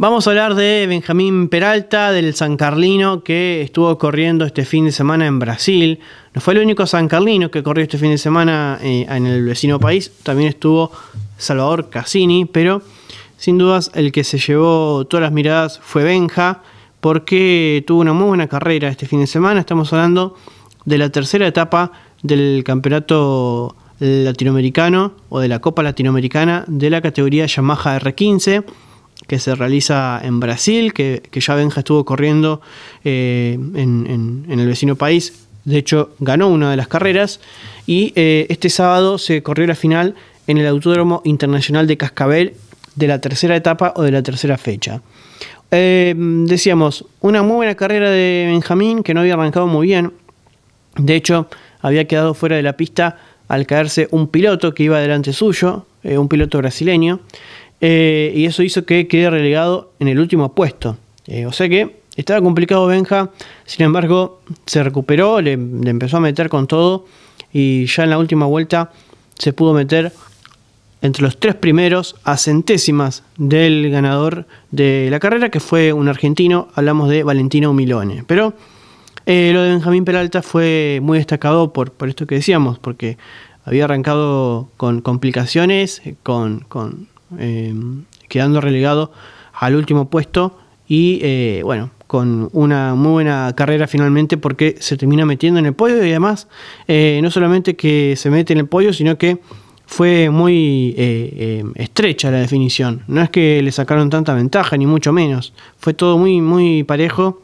Vamos a hablar de Benjamín Peralta, del San Carlino, que estuvo corriendo este fin de semana en Brasil. No fue el único San Carlino que corrió este fin de semana eh, en el vecino país. También estuvo Salvador Cassini, pero sin dudas el que se llevó todas las miradas fue Benja, porque tuvo una muy buena carrera este fin de semana. Estamos hablando de la tercera etapa del campeonato latinoamericano o de la Copa Latinoamericana de la categoría Yamaha R15 que se realiza en Brasil, que, ya Benja estuvo corriendo eh, en, el vecino país. De hecho, ganó una de las carreras. Y eh, este sábado se corrió la final en el Autódromo Internacional de Cascabel de la tercera etapa o de la tercera fecha. Eh, decíamos, una muy buena carrera de Benjamín que no había arrancado muy bien. De hecho, había quedado fuera de la pista al caerse un piloto que iba delante suyo, un piloto brasileño. Eh, y eso hizo que quede relegado en el último puesto. Eh, o sea que estaba complicado Benja, sin embargo se recuperó, le, empezó a meter con todo y ya en la última vuelta se pudo meter entre los tres primeros a centésimas del ganador de la carrera, que fue un argentino, hablamos de Valentino Milone. Pero eh, lo de Benjamín Peralta fue muy destacado por, por esto que decíamos, porque había arrancado con complicaciones, con Em, quedando relegado al último puesto y eh, bueno, con una muy buena carrera finalmente porque se termina metiendo en el podio y además eh, no solamente que se mete en el podio, sino que fue muy eh, em, estrecha la definición. No es que le sacaron tanta ventaja, ni mucho menos. Fue todo muy, muy parejo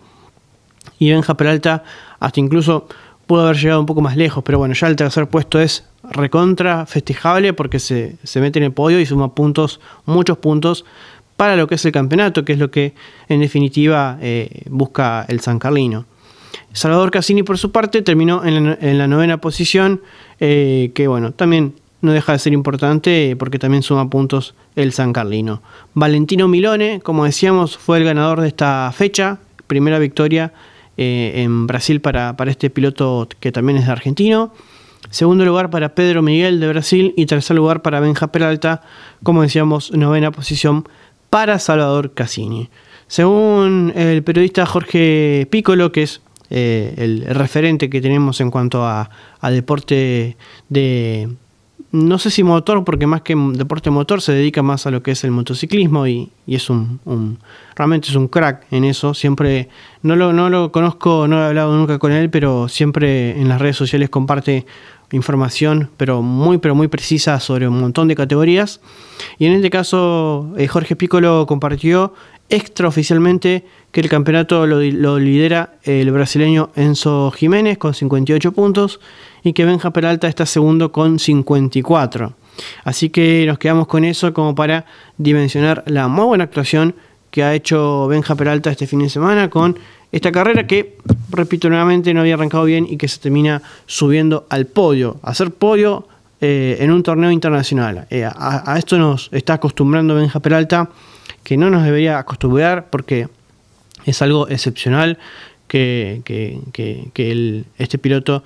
y Benja Peralta hasta incluso pudo haber llegado un poco más lejos, pero bueno, ya el tercer puesto es recontra festejable porque se, mete en el podio y suma puntos, muchos puntos para lo que es el campeonato, que es lo que en definitiva eh, busca el San Carlino. Salvador Cassini por su parte terminó en la, novena posición, eh, que bueno, también no deja de ser importante porque también suma puntos el San Carlino. Valentino Milone, como decíamos, fue el ganador de esta fecha, primera victoria eh, en Brasil para, para este piloto que también es de argentino segundo lugar para Pedro Miguel de Brasil y tercer lugar para Benja Peralta, como decíamos, novena posición para Salvador Cassini. Según el periodista Jorge Piccolo, que es eh, el referente que tenemos en cuanto a, a deporte de, no sé si motor, porque más que deporte motor se dedica más a lo que es el motociclismo y, es un, realmente es un crack en eso. Siempre, no lo, no lo conozco, no he hablado nunca con él, pero siempre en las redes sociales comparte información, pero muy, pero muy precisa sobre un montón de categorías. Y en este caso, eh, Jorge Piccolo compartió extraoficialmente que el campeonato lo, lo, lidera el brasileño Enzo Jiménez con 58 puntos y que Benja Peralta está segundo con 54. Así que nos quedamos con eso como para dimensionar la muy buena actuación que ha hecho Benja Peralta este fin de semana con esta carrera que, repito nuevamente, no había arrancado bien y que se termina subiendo al podio. Hacer podio eh, en un torneo internacional. Eh, a, esto nos está acostumbrando Benja Peralta, que no nos debería acostumbrar porque es algo excepcional que, este piloto,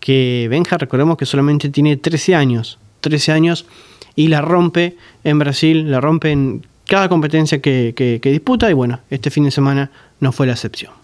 que Benja, recordemos que solamente tiene 13 años, 13 años y la rompe en Brasil, la rompe en cada competencia que, disputa y bueno, este fin de semana no fue la excepción.